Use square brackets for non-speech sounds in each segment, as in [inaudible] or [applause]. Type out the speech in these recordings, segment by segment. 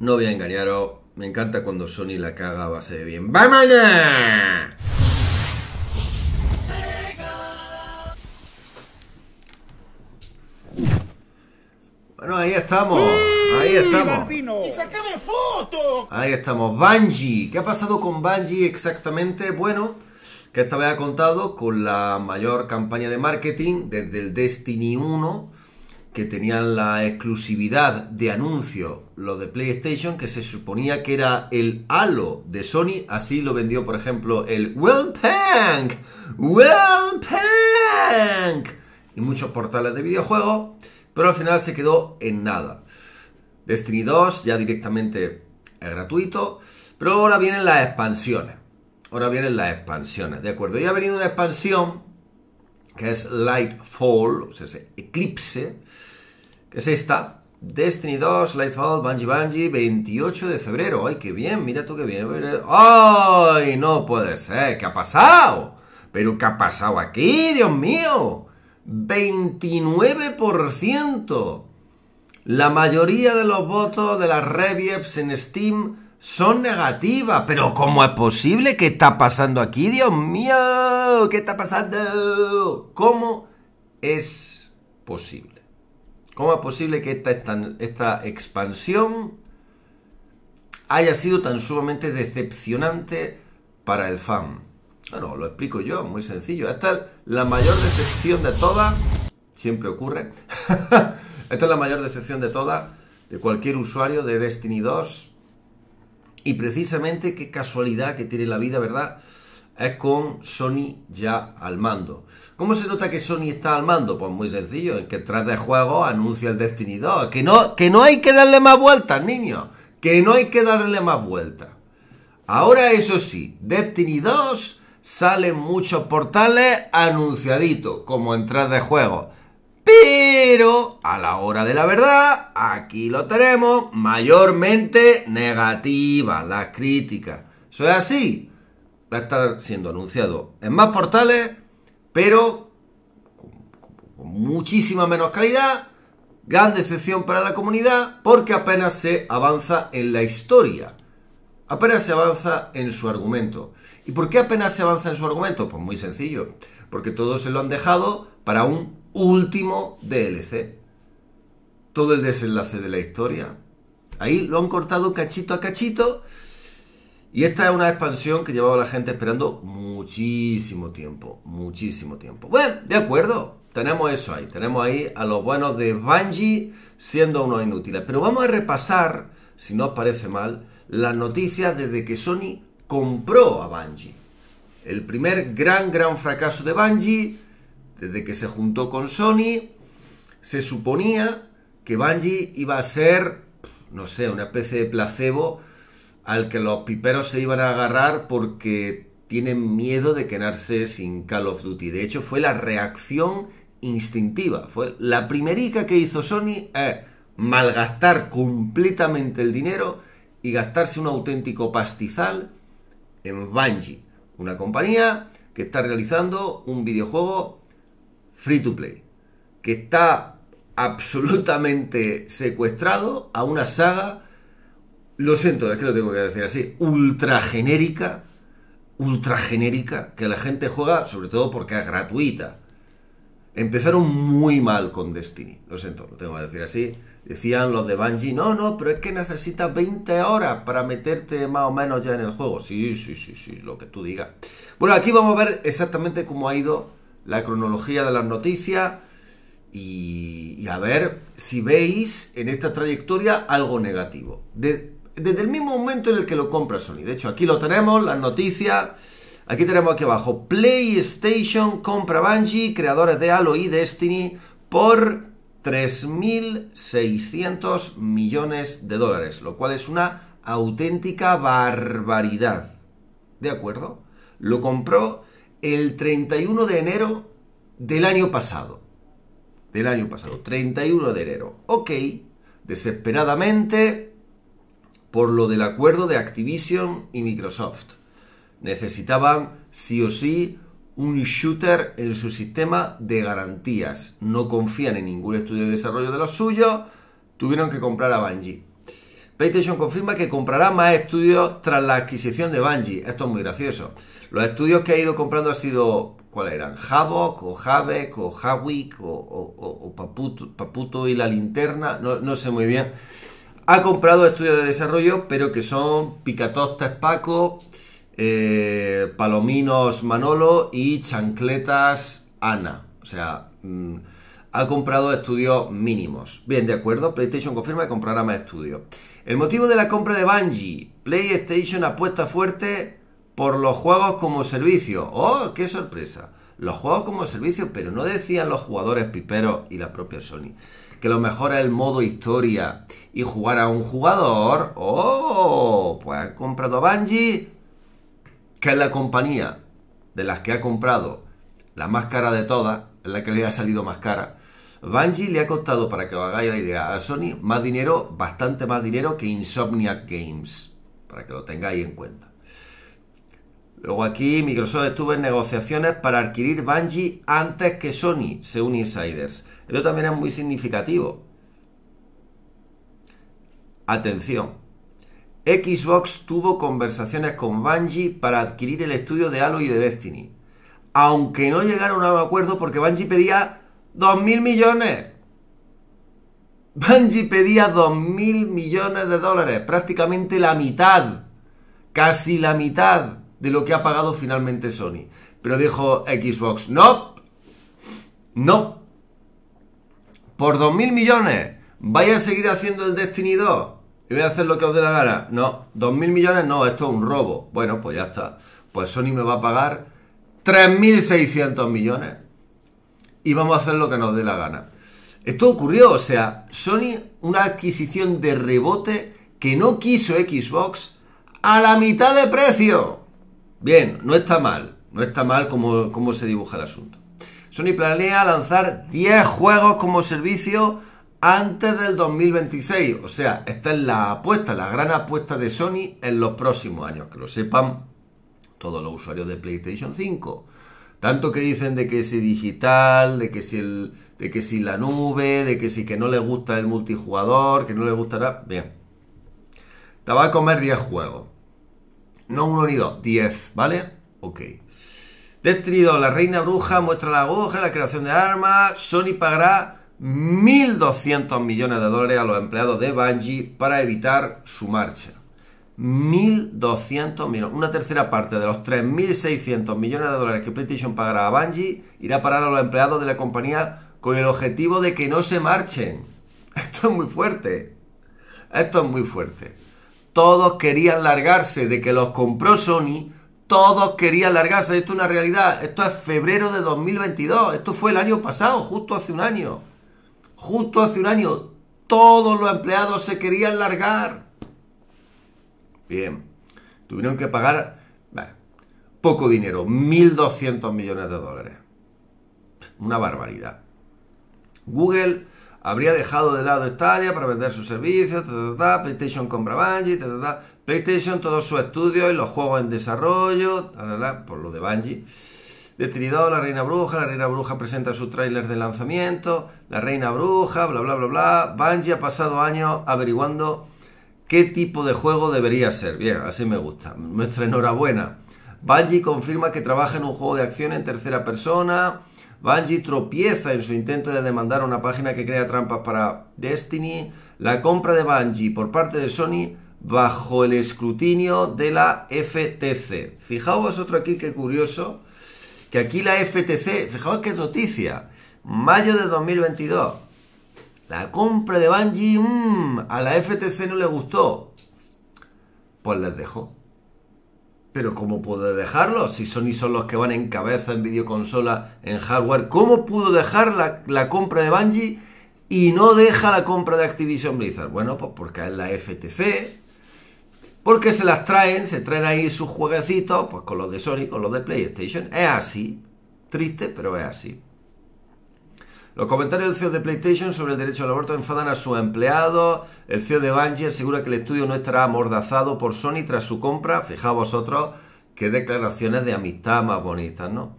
No voy a engañaros, oh, me encanta cuando Sony la caga a base de bien. ¡Vámonos! Bueno, ahí estamos. ahí estamos. Ahí estamos. Banji. ¿Qué ha pasado con Banji exactamente? Bueno, que esta vez ha contado con la mayor campaña de marketing desde el Destiny 1 que tenían la exclusividad de anuncio, los de PlayStation, que se suponía que era el halo de Sony, así lo vendió, por ejemplo, el Well Pank y muchos portales de videojuegos, pero al final se quedó en nada. Destiny 2 ya directamente es gratuito, pero ahora vienen las expansiones. Ahora vienen las expansiones, ¿de acuerdo? y ha venido una expansión que es Lightfall, o sea, ese eclipse, que es esta. Destiny 2, Lightfall, Bungie Bungie, 28 de febrero. ¡Ay, qué bien! Mira tú qué bien. ¡Ay, no puede ser! ¿Qué ha pasado? ¿Pero qué ha pasado aquí? ¡Dios mío! 29%. La mayoría de los votos de las reviews en Steam son negativas. ¿Pero cómo es posible? ¿Qué está pasando aquí? ¡Dios mío! ¿Qué está pasando? ¿Cómo es posible? ¿Cómo es posible que esta, esta, expansión haya sido tan sumamente decepcionante para el fan? Bueno, lo explico yo, muy sencillo. Esta es la mayor decepción de todas. Siempre ocurre. [laughs] esta es la mayor decepción de todas de cualquier usuario de Destiny 2. Y precisamente qué casualidad que tiene la vida, ¿verdad? es con Sony ya al mando. ¿Cómo se nota que Sony está al mando? Pues muy sencillo, es que tras de juego anuncia el Destiny 2. Que no, que no hay que darle más vueltas, niños. Que no hay que darle más vueltas. Ahora eso sí, Destiny 2 salen muchos portales Anunciadito como entrada de juego. Pero a la hora de la verdad, aquí lo tenemos mayormente negativa, las críticas. soy es así va a estar siendo anunciado en más portales, pero con, muchísima menos calidad. Gran decepción para la comunidad porque apenas se avanza en la historia. Apenas se avanza en su argumento. ¿Y por qué apenas se avanza en su argumento? Pues muy sencillo. Porque todos se lo han dejado para un último DLC. Todo el desenlace de la historia. Ahí lo han cortado cachito a cachito y esta es una expansión que llevaba la gente esperando muchísimo tiempo, muchísimo tiempo. Bueno, de acuerdo, tenemos eso ahí, tenemos ahí a los buenos de Bungie siendo unos inútiles. Pero vamos a repasar, si no os parece mal, las noticias desde que Sony compró a Bungie. El primer gran, gran fracaso de Bungie, desde que se juntó con Sony, se suponía que Bungie iba a ser, no sé, una especie de placebo al que los piperos se iban a agarrar porque tienen miedo de quedarse sin Call of Duty. De hecho, fue la reacción instintiva. Fue la primerica que hizo Sony es eh, malgastar completamente el dinero y gastarse un auténtico pastizal en Bungie, una compañía que está realizando un videojuego free to play, que está absolutamente secuestrado a una saga lo siento, es que lo tengo que decir así, ultra genérica, ultra genérica, que la gente juega sobre todo porque es gratuita. Empezaron muy mal con Destiny, lo siento, lo tengo que decir así. Decían los de Bungie, no, no, pero es que necesitas 20 horas para meterte más o menos ya en el juego. Sí, sí, sí, sí, lo que tú digas. Bueno, aquí vamos a ver exactamente cómo ha ido la cronología de las noticias y, y a ver si veis en esta trayectoria algo negativo. De, desde el mismo momento en el que lo compra Sony. De hecho, aquí lo tenemos, la noticia Aquí tenemos aquí abajo, PlayStation compra Bungie, creadores de Halo y Destiny, por 3.600 millones de dólares, lo cual es una auténtica barbaridad. ¿De acuerdo? Lo compró el 31 de enero del año pasado. Del año pasado, 31 de enero. Ok, desesperadamente por lo del acuerdo de Activision y Microsoft. Necesitaban sí o sí un shooter en su sistema de garantías. No confían en ningún estudio de desarrollo de los suyos. Tuvieron que comprar a Bungie. PlayStation confirma que comprará más estudios tras la adquisición de Bungie. Esto es muy gracioso. Los estudios que ha ido comprando han sido, ¿cuáles eran? Havoc o Havek, o Havik, o, Paputo, y la linterna. no sé muy bien. Ha comprado estudios de desarrollo, pero que son Picatostes Paco, eh, Palominos Manolo y Chancletas Ana. O sea, mm, ha comprado estudios mínimos. Bien, de acuerdo, PlayStation confirma que comprará más estudios. El motivo de la compra de Bungie. PlayStation apuesta fuerte por los juegos como servicio. ¡Oh, qué sorpresa! Los juegos como servicio, pero no decían los jugadores piperos y la propia Sony. Que lo mejor es el modo historia, y jugar a un jugador. ¡Oh! Pues han comprado a que es la compañía de las que ha comprado la más cara de todas, es la que le ha salido más cara. Bungie le ha costado, para que os hagáis la idea, a Sony más dinero, bastante más dinero que Insomniac Games, para que lo tengáis en cuenta. Luego aquí Microsoft estuvo en negociaciones para adquirir Bungie antes que Sony, se según Insiders. Esto también es muy significativo, Atención. Xbox tuvo conversaciones con Bungie para adquirir el estudio de Halo y de Destiny. Aunque no llegaron a un acuerdo porque Bungie pedía 2.000 millones. Bungie pedía 2.000 millones de dólares, prácticamente la mitad, casi la mitad de lo que ha pagado finalmente Sony. Pero dijo Xbox, no, no, por 2.000 millones, vaya a seguir haciendo el Destiny 2 y voy a hacer lo que os dé la gana. No, 2.000 millones no, esto es un robo. Bueno, pues ya está. Pues Sony me va a pagar 3.600 millones y vamos a hacer lo que nos dé la gana. Esto ocurrió, o sea, Sony una adquisición de rebote que no quiso Xbox a la mitad de precio. Bien, no está mal, no está mal como, como se dibuja el asunto. Sony planea lanzar 10 juegos como servicio antes del 2026. O sea, esta es la apuesta, la gran apuesta de Sony en los próximos años. Que lo sepan todos los usuarios de PlayStation 5. Tanto que dicen de que si digital, de que si, el, de que si la nube, de que si que no le gusta el multijugador, que no le gustará. Bien. Te va a comer 10 juegos. No uno ni dos, 10, ¿vale? Ok. destruido: la reina bruja muestra la aguja, la creación de armas. Sony pagará 1.200 millones de dólares a los empleados de Bungie para evitar su marcha. 1.200 millones, una tercera parte de los 3.600 millones de dólares que PlayStation pagará a Bungie irá a parar a los empleados de la compañía con el objetivo de que no se marchen. [laughs] Esto es muy fuerte. Esto es muy fuerte. Todos querían largarse de que los compró Sony. Todos querían largarse. Esto es una realidad. Esto es febrero de 2022. Esto fue el año pasado, justo hace un año. Justo hace un año todos los empleados se querían largar. Bien, tuvieron que pagar poco dinero, 1.200 millones de dólares. Una barbaridad. Google habría dejado de lado Stadia para vender sus servicios, PlayStation compra Bungie, PlayStation todos sus estudios y los juegos en desarrollo, por lo de Bungie de a la Reina Bruja, la Reina Bruja presenta su tráiler de lanzamiento, la Reina Bruja, bla bla bla bla. Bungie ha pasado años averiguando qué tipo de juego debería ser. Bien, así me gusta. Nuestra enhorabuena. Bungie confirma que trabaja en un juego de acción en tercera persona. Bungie tropieza en su intento de demandar a una página que crea trampas para Destiny. La compra de Bungie por parte de Sony bajo el escrutinio de la FTC. Fijaos vosotros aquí qué curioso que aquí la FTC, fijaos qué noticia, mayo de 2022, la compra de Bungie mmm, a la FTC no le gustó, pues les dejó. Pero ¿cómo puede dejarlo, Si y son los que van en cabeza en videoconsola, en hardware, ¿cómo pudo dejar la, la compra de Bungie y no deja la compra de Activision Blizzard? Bueno, pues porque es la FTC, porque se las traen, se traen ahí sus jueguecitos, pues con los de Sony, con los de PlayStation. Es así. Triste, pero es así. Los comentarios del CEO de PlayStation sobre el derecho al aborto enfadan a sus empleados. El CEO de Bungie asegura que el estudio no estará amordazado por Sony tras su compra. Fijaos vosotros qué declaraciones de amistad más bonitas, ¿no?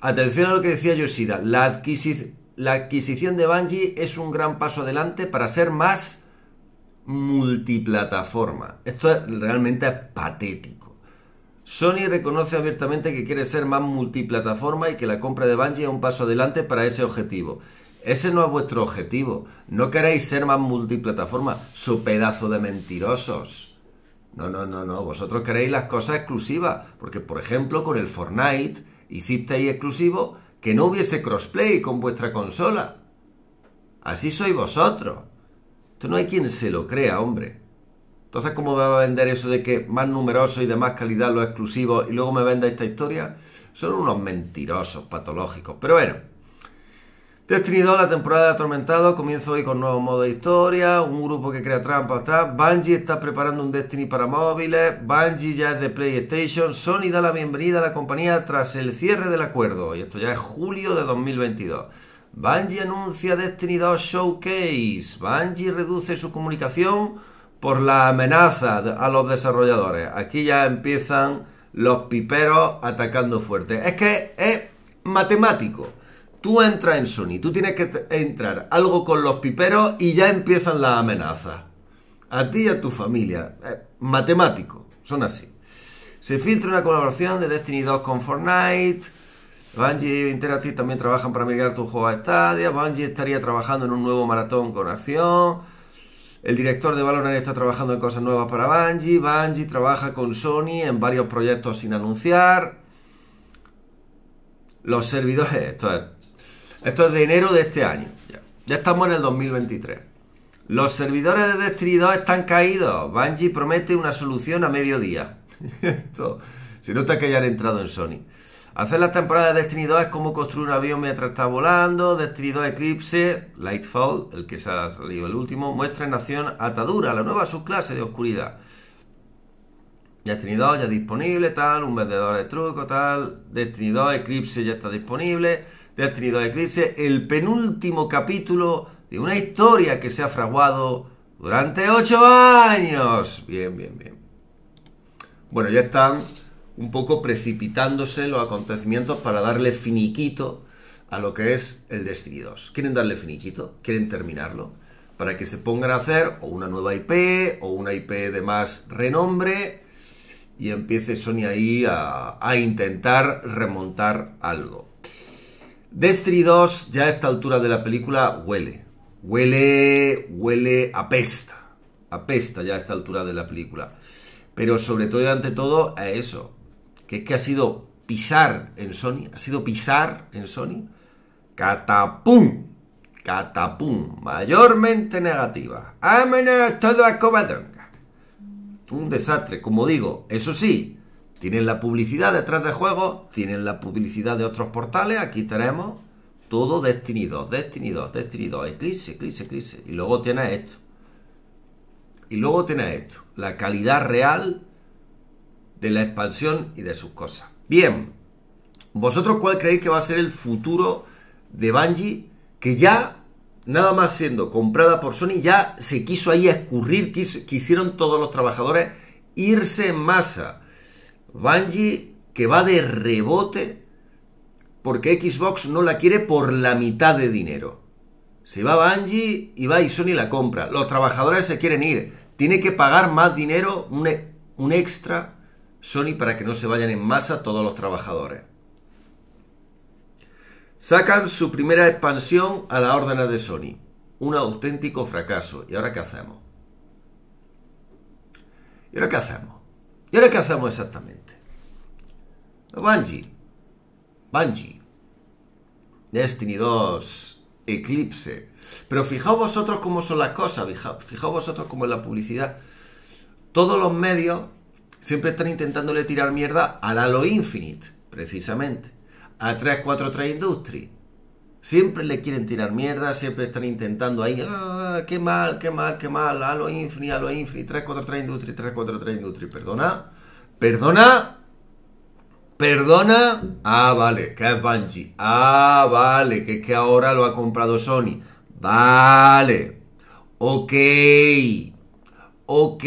Atención a lo que decía Yoshida. La, la adquisición de Bungie es un gran paso adelante para ser más multiplataforma. Esto realmente es patético. Sony reconoce abiertamente que quiere ser más multiplataforma y que la compra de Bungie es un paso adelante para ese objetivo. Ese no es vuestro objetivo. No queréis ser más multiplataforma. Su pedazo de mentirosos. No, no, no, no. Vosotros queréis las cosas exclusivas. Porque, por ejemplo, con el Fortnite hicisteis exclusivo que no hubiese crossplay con vuestra consola. Así sois vosotros. Esto no hay quien se lo crea, hombre. Entonces, ¿cómo me va a vender eso de que más numeroso y de más calidad los exclusivos y luego me venda esta historia? Son unos mentirosos, patológicos. Pero bueno. Destiny 2, la temporada de Atormentado, Comienzo hoy con nuevo modo de historia, un grupo que crea trampa atrás, Bungie está preparando un Destiny para móviles, Bungie ya es de PlayStation, Sony da la bienvenida a la compañía tras el cierre del acuerdo, y esto ya es julio de 2022. Bungie anuncia Destiny 2 Showcase. Bungie reduce su comunicación por la amenaza a los desarrolladores. Aquí ya empiezan los piperos atacando fuerte. Es que es matemático. Tú entras en Sony, tú tienes que entrar algo con los piperos y ya empiezan las amenazas. A ti y a tu familia. Eh, matemático. Son así. Se filtra una colaboración de Destiny 2 con Fortnite. Bungie Interactive también trabajan para migrar tu juego a Stadia. Bungie estaría trabajando en un nuevo maratón con acción. El director de Valorant está trabajando en cosas nuevas para Bungie. Bungie trabaja con Sony en varios proyectos sin anunciar. Los servidores, esto es, de enero de este año. Ya, estamos en el 2023. Los servidores de Destiny están caídos. Bungie promete una solución a mediodía. [laughs] esto, se nota que hayan entrado en Sony. Hacer las temporadas de Destiny 2 es como construir un avión mientras está volando. Destiny 2 Eclipse, Lightfall, el que se ha salido el último, muestra en acción Atadura, la nueva subclase de oscuridad. Destiny 2 ya disponible, tal, un vendedor de truco, tal. Destiny 2 Eclipse ya está disponible. Destiny 2 Eclipse, el penúltimo capítulo de una historia que se ha fraguado durante 8 años. Bien, bien, bien. Bueno, ya están un poco precipitándose los acontecimientos para darle finiquito a lo que es el Destiny 2. Quieren darle finiquito, quieren terminarlo, para que se pongan a hacer o una nueva IP o una IP de más renombre y empiece Sony ahí a, intentar remontar algo. Destiny 2 ya a esta altura de la película huele, huele, huele, apesta, apesta ya a esta altura de la película. Pero sobre todo y ante todo a eso, que, que ha sido pisar en Sony, ha sido pisar en Sony, catapum, catapum, mayormente negativa. amen todo a Un desastre, como digo, eso sí, tienen la publicidad detrás de juegos, tienen la publicidad de otros portales, aquí tenemos todo Destiny 2, Destiny 2, Destiny 2, Eclipse, Eclipse, Eclipse, y luego tiene esto. Y luego tiene esto, la calidad real de la expansión y de sus cosas. Bien, ¿vosotros cuál creéis que va a ser el futuro de Bungie? Que ya, nada más siendo comprada por Sony, ya se quiso ahí escurrir, quisieron todos los trabajadores irse en masa. Bungie que va de rebote porque Xbox no la quiere por la mitad de dinero. Se va Bungie y va y Sony la compra. Los trabajadores se quieren ir. Tiene que pagar más dinero, un extra Sony para que no se vayan en masa todos los trabajadores. Sacan su primera expansión a la órdenes de Sony. Un auténtico fracaso. ¿Y ahora qué hacemos? ¿Y ahora qué hacemos? ¿Y ahora qué hacemos exactamente? Bungie. Bungie. Destiny 2. Eclipse. Pero fijaos vosotros cómo son las cosas. Fijaos vosotros cómo es la publicidad. Todos los medios siempre están intentándole tirar mierda al Halo Infinite, precisamente. A 343 Industries. Siempre le quieren tirar mierda, siempre están intentando ahí, ah, qué mal, qué mal, qué mal, Halo Infinite, Halo Infinite, 343 Industries, 343 Industries, perdona, perdona, perdona, ah, vale, que es Bungie, ah, vale, que es que ahora lo ha comprado Sony, vale, ok, ok,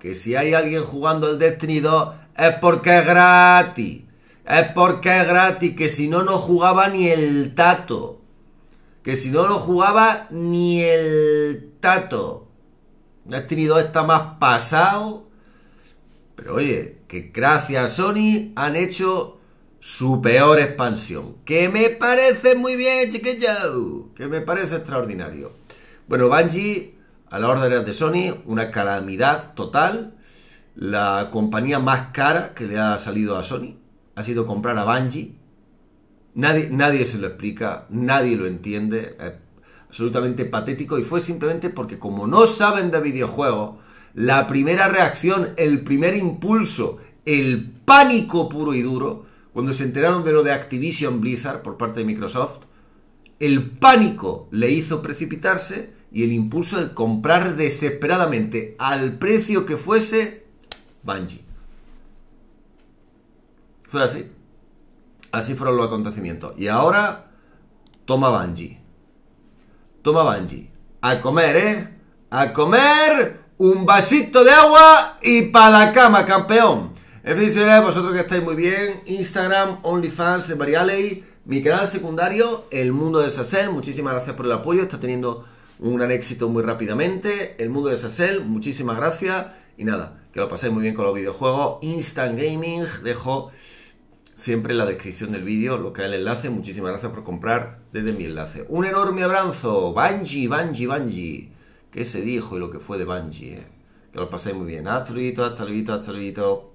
que si hay alguien jugando el Destiny 2 es porque es gratis. Es porque es gratis, que si no, no jugaba ni el tato. Que si no, no jugaba ni el tato. Destiny 2 está más pasado. Pero oye, que gracias a Sony han hecho su peor expansión. Que me parece muy bien, chiquillo. Que me parece extraordinario. Bueno, Bungie a las órdenes de Sony, una calamidad total. La compañía más cara que le ha salido a Sony ha sido comprar a Bungie. Nadie, nadie se lo explica, nadie lo entiende, es absolutamente patético y fue simplemente porque como no saben de videojuegos, la primera reacción, el primer impulso, el pánico puro y duro, cuando se enteraron de lo de Activision Blizzard por parte de Microsoft, el pánico le hizo precipitarse y el impulso de comprar desesperadamente al precio que fuese Bungie. Fue así. Así fueron los acontecimientos. Y ahora, toma Bungie. Toma Bungie. A comer, ¿eh? A comer un vasito de agua y para la cama, campeón. En fin, señores, vosotros que estáis muy bien, Instagram, OnlyFans de Ley mi canal secundario, El Mundo de Sassel. Muchísimas gracias por el apoyo. Está teniendo un gran éxito muy rápidamente. El mundo de Sassel, muchísimas gracias. Y nada, que lo paséis muy bien con los videojuegos. Instant Gaming, dejo siempre en la descripción del vídeo lo que es el enlace. Muchísimas gracias por comprar desde mi enlace. Un enorme abrazo. Banji, Banji, Banji. ¿Qué se dijo y lo que fue de Banji? Eh? Que lo paséis muy bien. Hasta luego, hasta luego, hasta luego.